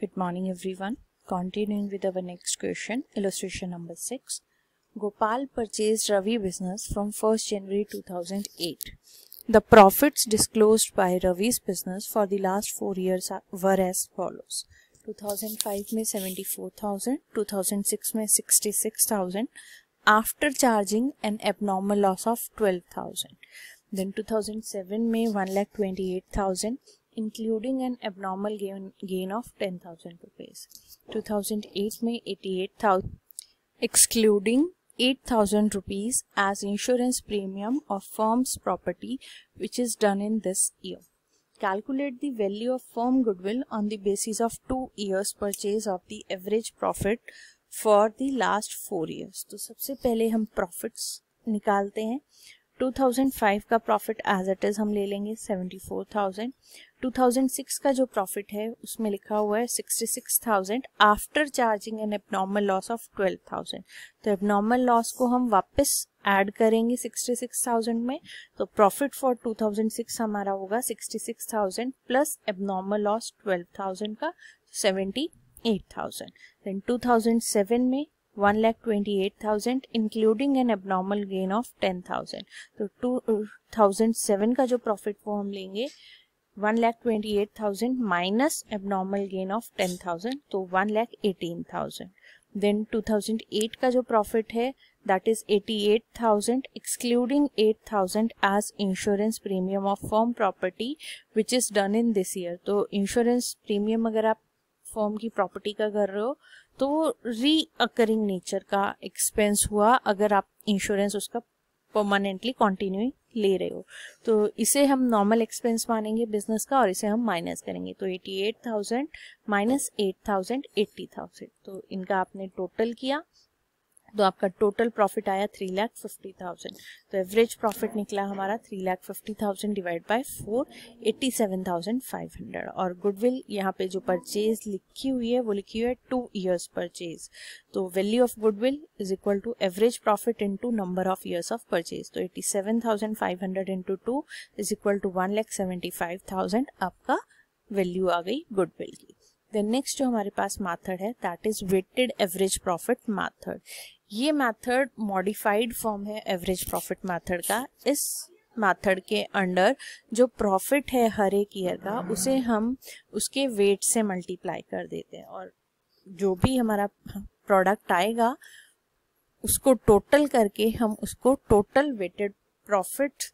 Good morning everyone. Continuing with our next question, illustration number 6. Gopal purchased Ravi business from 1st January 2008. The profits disclosed by Ravi's business for the last 4 years were as follows. 2005 may 74,000, 2006 में 66,000 after charging an abnormal loss of 12,000. Then 2007 में 1,28,000, including an abnormal gain of ten thousand rupees two thousand eight में eighty eight thousand excluding eight thousand rupees as insurance premium of firms property which is done in this year calculate the of firm goodwill on the basis of two years purchase of the average profit for the last four years तो सबसे पहले हम profits निकालते हैं 2005 का profit as it is हम ले लेंगे 74,000 2006 का जो प्रॉफिट है उसमें लिखा हुआ है 66,000 after charging an abnormal loss of 12,000 तो एबनॉर्मल लॉस को हम वापस ऐड करेंगे 66,000 में तो प्रॉफिट फॉर 2006 हमारा होगा 66,000 प्लस एबनॉर्मल लॉस 12,000 का 78,000 एट थाउजेंड देन टू में one lakh twenty eight thousand including an abnormal gain of ten thousand तो टू थाउजेंड सेवन का जो प्रॉफिट वो हम लेंगे one lakh twenty eight thousand minus abnormal gain of ten thousand तो one lakh eighteen thousand then two thousand eight का जो profit है that is eighty eight thousand excluding eight thousand as insurance premium of form property which is done in this year तो insurance premium अगर आप form की property का कर रहे हो तो वो रीअकरिंग नेचर का एक्सपेंस हुआ अगर आप इंश्योरेंस उसका परमानेंटली कॉन्टिन्यू ले रहे हो तो इसे हम नॉर्मल एक्सपेंस मानेंगे बिजनेस का और इसे हम माइनस करेंगे तो eighty eight thousand minus eight thousand eighty thousand तो इनका आपने टोटल किया तो आपका टोटल प्रॉफिट आया थ्री लाख फिफ्टी थाउजेंड तो एवरेज प्रॉफिट निकला हमारा three lakh fifty thousand divide by four eighty seven thousand five hundred और गुडविल यहाँ पे जो परचेज लिखी हुई है वो लिखी हुई है टू ईयर्स परचेज तो value of goodwill is equal to average profit two number of years of purchase तो eighty seven thousand five hundred into two is equal to one lakh seventy five thousand आपका value आ गई goodwill की then next जो हमारे पास method है that is weighted average profit method ये मेथड मॉडिफाइड फॉर्म है एवरेज प्रॉफिट मेथड का इस मेथड के अंडर जो प्रॉफिट है हर एक ईयर का उसे हम उसके वेट से मल्टीप्लाई कर देते हैं और जो भी हमारा प्रोडक्ट आएगा उसको टोटल करके हम उसको टोटल वेटेड प्रॉफिट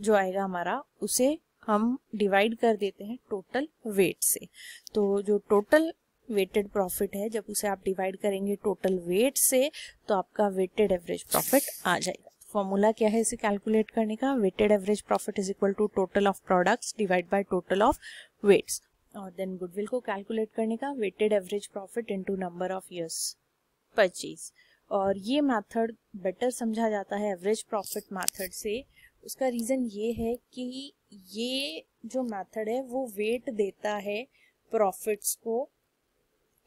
जो आएगा हमारा उसे हम डिवाइड कर देते हैं टोटल वेट से तो जो टोटल वेटेड प्रॉफिट है जब उसे आप डिवाइड करेंगे टोटल वेट से तो आपका वेटेड एवरेज प्रॉफिट आ जाएगा फॉर्मूला क्या है इसे कैलकुलेट करने का weighted average profit is equal to total of products divide by total of weights और देन गुडविल को कैलकुलेट करने का weighted average profit into number of years purchase और ये मेथड बेटर समझा जाता है एवरेज प्रॉफिट मेथड से उसका रीज़न ये है कि ये जो मेथड है वो वेट देता है प्रॉफिट्स को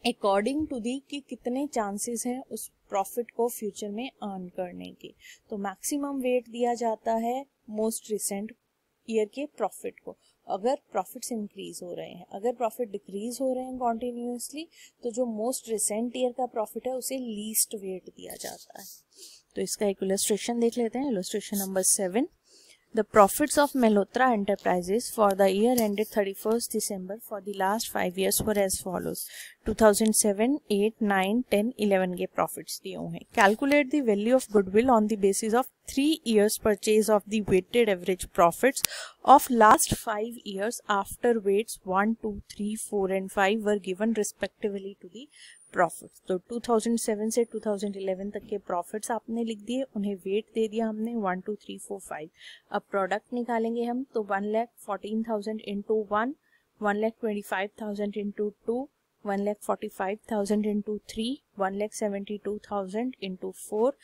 अकॉर्डिंग टू दी कि कितने चांसेस हैं उस प्रॉफिट को फ्यूचर में अर्न करने के तो मैक्सिमम वेट दिया जाता है मोस्ट रिसेंट ईयर के प्रॉफिट को अगर प्रॉफिट्स इंक्रीज हो रहे हैं अगर प्रॉफिट डिक्रीज हो रहे हैं कॉन्टिन्यूसली तो जो मोस्ट रिसेंट ईयर का प्रॉफिट है उसे लीस्ट वेट दिया जाता है तो इसका एक इलस्ट्रेशन देख लेते हैं illustration number seven The profits of Melotra Enterprises for the year ended 31st December for the last 5 years were as follows 2007 8 9 10 11 के profits दिए हुए Calculate the value of goodwill on the basis of 3 years purchase of the weighted average profits of last 5 years after weights 1 2 3 4 and 5 were given respectively to the profits तो 2007 से 2011 तक के profits आपने लिख दिए उन्हें वेट दे दिया हमने one two three four five अब प्रोडक्ट निकालेंगे हम तो one lakh fourteen thousand into one one lakh twenty five thousand into two one lakh forty five thousand into three one lakh seventy two thousand into four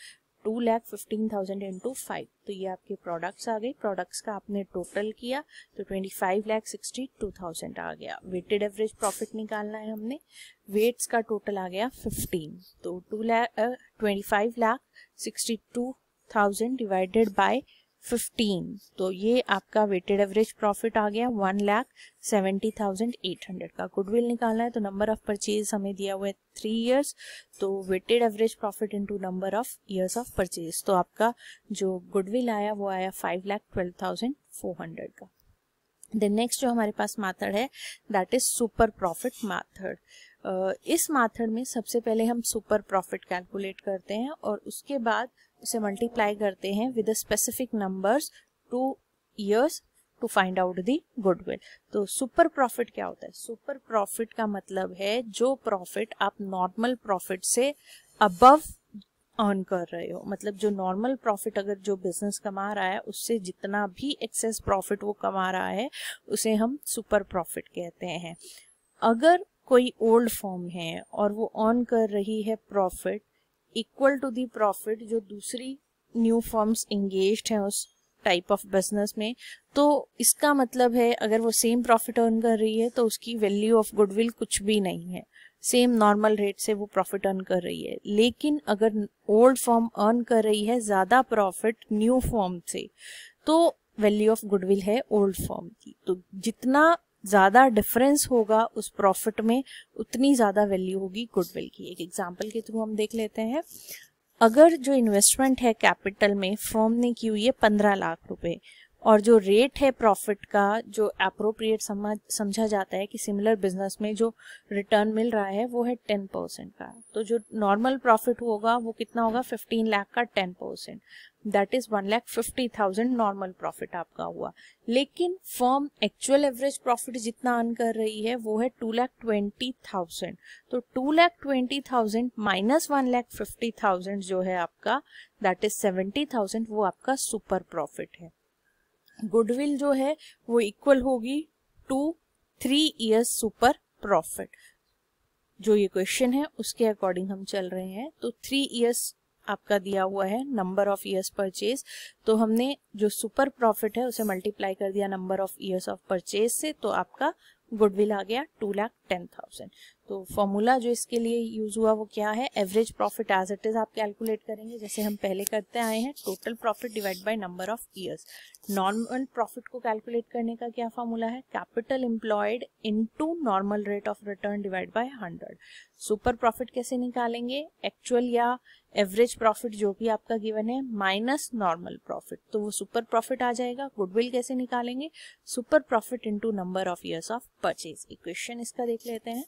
two lakh fifteen thousand into five तो ये आपके products आ गए products का आपने total किया तो twenty five lakh sixty two thousand आ गया वेटेड एवरेज प्रॉफिट निकालना है हमने वेट्स का टोटल आ गया फिफ्टीन तो two lakh twenty five lakh sixty two thousand divided by fifteen तो ये आपका वेटेड एवरेज प्रॉफिट आ गया one lakh seventy thousand eight hundred का गुडविल निकालना है तो नंबर ऑफ परचेज हमें दिया हुआ है थ्री ईयर्स तो weighted average profit into number of years of purchase तो आपका जो गुडविल आया वो आया five lakh twelve thousand four hundred का देन नेक्स्ट जो हमारे पास माथड है that is super profit method इस माथड में सबसे पहले हम सुपर प्रॉफिट कैलकुलेट करते हैं और उसके बाद उसे मल्टीप्लाई करते हैं with specific numbers two years to find out the goodwill तो सुपर प्रॉफिट क्या होता है सुपर प्रॉफिट का मतलब है जो प्रॉफिट आप नॉर्मल प्रॉफिट से अबव अर्न कर रहे हो मतलब जो नॉर्मल प्रॉफिट अगर जो बिजनेस कमा रहा है उससे जितना भी एक्सेस प्रॉफिट वो कमा रहा है उसे हम सुपर प्रॉफिट कहते हैं अगर कोई ओल्ड फॉर्म है और वो ऑन कर रही है profit equal to the profit जो दूसरी न्यू फॉर्म्स इंगेज हैं उस टाइप ऑफ बिजनेस में तो इसका मतलब है अगर वो सेम प्रॉफिट अर्न कर रही है तो उसकी वैल्यू ऑफ गुडविल कुछ भी नहीं है सेम नॉर्मल रेट से वो प्रॉफिट अर्न कर रही है लेकिन अगर ओल्ड फॉर्म अर्न कर रही है ज़्यादा प्रॉफिट न्यू फॉर्म से तो वैल्यू ऑफ गुडविल है ओल्ड फॉर्म की तो जितना ज़्यादा डिफरेंस होगा उस प्रॉफिट में उतनी ज़्यादा वैल्यू होगी गुडविल की एक एग्जाम्पल के थ्रू हम देख लेते हैं अगर जो इन्वेस्टमेंट है कैपिटल में फर्म ने की हुई है पंद्रह लाख रुपए और जो रेट है प्रॉफिट का जो अप्रोप्रिएट समझा जाता है कि सिमिलर बिजनेस में जो रिटर्न मिल रहा है वो है टेन परसेंट का तो जो नॉर्मल प्रॉफिट होगा वो कितना होगा फिफ्टीन लाख का ten percent that is one lakh fifty thousand normal profit आपका हुआ लेकिन फर्म एक्चुअल एवरेज प्रॉफिट जितना अर्न कर रही है वो है टू लाख ट्वेंटी थाउजेंड तो two lakh twenty thousand minus one lakh fifty thousand जो है आपका दैट इज सेवेंटी थाउजेंड वो आपका सुपर प्रॉफिट है गुडविल जो है वो इक्वल होगी to three years super profit जो ये क्वेश्चन है उसके अकॉर्डिंग हम चल रहे हैं तो थ्री ईयर्स आपका दिया हुआ है नंबर ऑफ इयर्स परचेज तो हमने जो सुपर प्रॉफिट है उसे मल्टीप्लाई कर दिया number of years of purchase से तो आपका गुडविल आ गया टू लाख टेन थाउजेंड तो फॉर्मूला जो इसके लिए यूज हुआ वो क्या है average profit as it is आप कैलकुलेट करेंगे जैसे हम पहले करते आए हैं total profit divide by number of years normal profit को कैलकुलेट करने का क्या फॉर्मूला है capital employed into normal rate of return divide by hundred super profit कैसे निकालेंगे एक्चुअल या एवरेज प्रॉफिट जो भी आपका गिवन है माइनस नॉर्मल प्रॉफिट तो वो सुपर प्रॉफिट आ जाएगा गुडविल कैसे निकालेंगे super profit into number of years of purchase equation इसका देख लेते हैं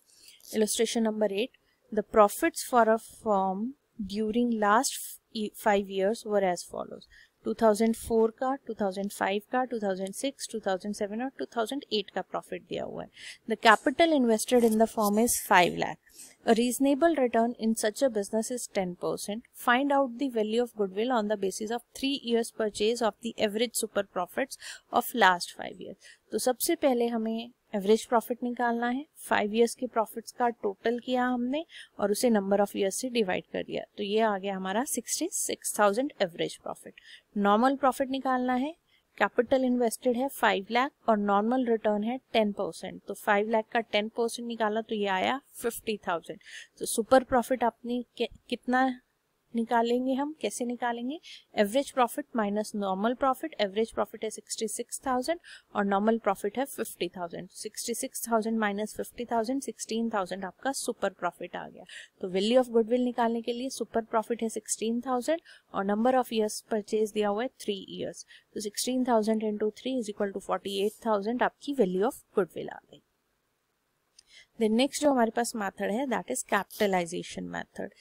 illustration number 8 the profits for a firm during last 5 e, years were as follows 2004 का 2005 का 2006 2007 और 2008 का प्रॉफिट दिया हुआ है the capital invested in the firm is 5 lakh reasonable return in such a business is 10 percent find out the value of goodwill on the basis of three years purchase of the average super profits of last five तो सबसे पहले हमें average profit निकालना है five years के profits का total किया हमने और उसे नंबर ऑफ ईयर्स से डिवाइड कर दिया तो ये आ गया हमारा sixty six thousand average profit normal profit निकालना है कैपिटल इन्वेस्टेड है फाइव लाख और नॉर्मल रिटर्न है टेन परसेंट तो फाइव लाख का टेन परसेंट निकाला तो ये आया फिफ्टी थाउजेंड तो सुपर प्रॉफिट आपने कितना निकालेंगे हम कैसे निकालेंगे average profit minus normal profit average profit है सिक्सटी सिक्स थाउजेंड और नॉर्मल प्रॉफिट है fifty thousand sixty six thousand minus fifty thousand sixteen thousand आपका सुपर प्रॉफिट आ गया तो वैल्यू ऑफ गुडविल निकालने के लिए सुपर प्रॉफिट है सिक्सटीन थाउजेंड और नंबर ऑफ ईयर्स परचेज दिया हुआ है थ्री ईयर्स तो sixteen thousand into three is equal to forty eight thousand आपकी वैल्यू ऑफ गुडविल आ गई नेक्स्ट जो हमारे पास मैथड है दैट इज कैपिटलाइजेशन मैथड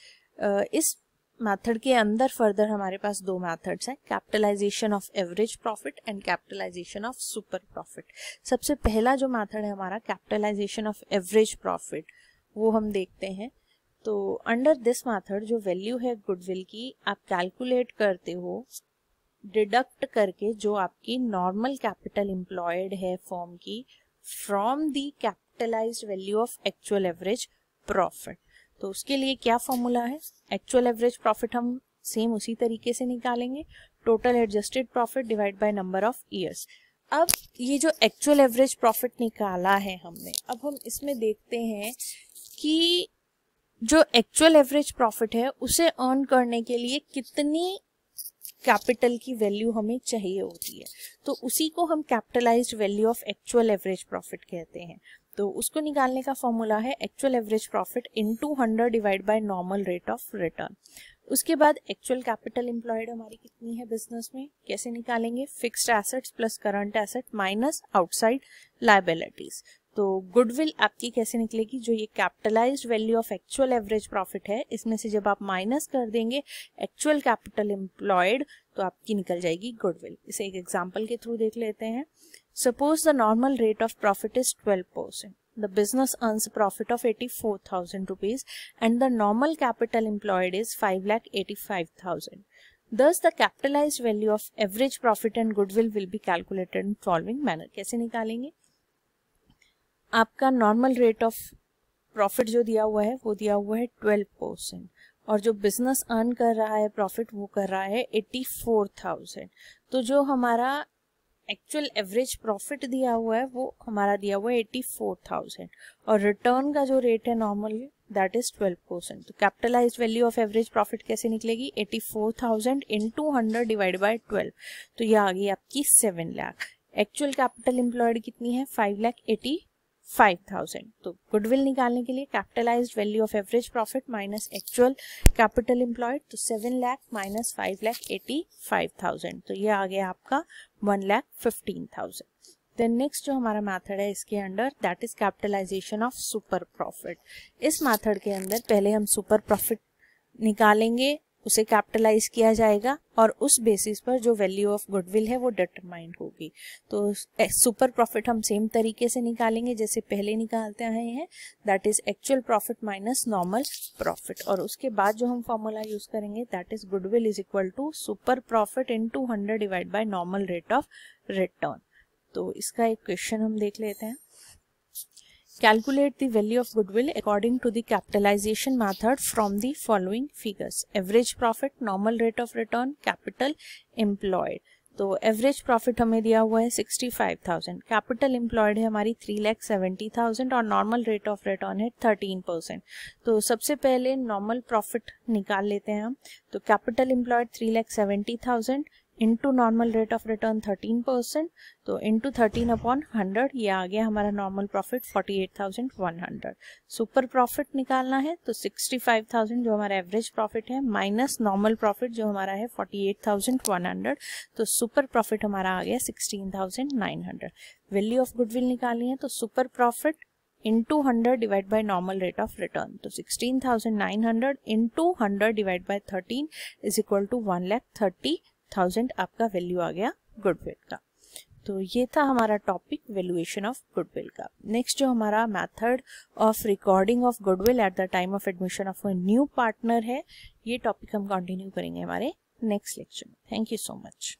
इस मेथड के अंदर फर्दर हमारे पास दो मेथड्स हैं capitalization of average profit and capitalization of super profit सबसे पहला जो मेथड है हमारा कैपिटलाइजेशन ऑफ एवरेज प्रॉफिट वो हम देखते हैं तो अंडर दिस मेथड जो वैल्यू है गुडविल की आप कैलकुलेट करते हो डिडक्ट करके जो आपकी नॉर्मल कैपिटल एम्प्लॉयड है फॉर्म की from the capitalize value of actual average profit तो उसके लिए क्या फॉर्मूला है एक्चुअल एवरेज प्रॉफिट हम सेम उसी तरीके से निकालेंगे total adjusted profit divide by number of years अब ये जो एक्चुअल एवरेज प्रॉफिट निकाला है हमने अब हम इसमें देखते हैं कि जो एक्चुअल एवरेज प्रॉफिट है उसे अर्न करने के लिए कितनी कैपिटल की वैल्यू हमें चाहिए होती है तो उसी को हम capitalized value of actual average profit कहते हैं तो उसको निकालने का फॉर्मूला है actual average profit into hundred divided by normal rate of return उसके बाद एक्चुअल कैपिटल एम्प्लॉयड हमारी कितनी है बिजनेस में कैसे निकालेंगे fixed assets plus current asset minus outside liabilities तो गुडविल आपकी कैसे निकलेगी जो ये capitalized value of actual average profit है इसमें से जब आप माइनस कर देंगे एक्चुअल कैपिटल एम्प्लॉयड तो आपकी निकल जाएगी गुडविल इसे एक एग्जाम्पल के थ्रू देख लेते हैं Suppose the normal rate of profit is 12%. The business earns a profit of 84,000 rupees and the normal capital employed is 5,85,000. Thus, the capitalized value of average profit and goodwill will be calculated in following manner. कैसे निकालेंगे आपका normal rate of profit जो दिया हुआ है वो दिया हुआ है 12 परसेंट और जो बिजनेस अर्न कर रहा है प्रॉफिट वो कर रहा है 84,000 तो जो हमारा एक्चुअल एवरेज प्रॉफिट दिया हुआ है वो हमारा दिया हुआ है एट्टी फोर थाउजेंड और रिटर्न का जो रेट है normal that is twelve percent तो capitalize value of average profit कैसे निकलेगी eighty four thousand into hundred divided by twelve तो ये आ गई आपकी seven lakh actual capital employed कितनी है five lakh eighty five thousand तो गुडविल निकालने के लिए capitalize value of average profit minus actual capital employed तो seven lakh minus five lakh eighty five thousand तो ये आ गया आपका one lakh fifteen thousand then next जो हमारा मेथड है इसके under that is capitalization of super profit इस मेथड के अंदर पहले हम सुपर प्रॉफिट निकालेंगे उसे कैपिटलाइज किया जाएगा और उस बेसिस पर जो वैल्यू ऑफ गुडविल है वो डिटरमाइंड होगी तो सुपर प्रॉफिट हम सेम तरीके से निकालेंगे जैसे पहले निकालते आए हैं that is actual profit minus normal profit और उसके बाद जो हम फॉर्मूला यूज करेंगे that is goodwill is equal to super profit into hundred divided by normal rate of return तो इसका एक क्वेश्चन हम देख लेते हैं Calculate the value of goodwill according to the capitalization method from the following figures. Average profit, normal rate of return, capital employed. तो average profit हमें दिया हुआ है sixty five thousand capital employed है हमारी थ्री लैख सेवेंटी थाउजेंड और normal rate of return है thirteen percent तो सबसे पहले नॉर्मल प्रॉफिट निकाल लेते हैं हम तो capital employed three lakh seventy thousand into normal rate of return thirteen percent तो इंटू थर्टीन अपॉन हंड्रेड ये आ गया हमारा normal profit forty eight thousand one hundred super profit निकालना है तो सिक्सटी फाइव थाउजेंड जो हमारा एवरेज प्रॉफिट है माइनस नॉर्मल प्रॉफिट जो हमारा है forty eight thousand one hundred तो सुपर प्रॉफिट हमारा आ गया sixteen thousand nine hundred value of goodwill निकालनी है तो super profit into hundred divided by normal rate of return तो sixteen thousand nine hundred into hundred divided by thirteen is equal to one lakh thirty thousand आपका value आ गया goodwill का तो ये था हमारा टॉपिक वैल्यूएशन ऑफ गुडविल का नेक्स्ट जो हमारा method of recording of goodwill at the time of admission of a new partner है ये टॉपिक हम कंटिन्यू करेंगे हमारे नेक्स्ट लेक्चर में थैंक यू सो मच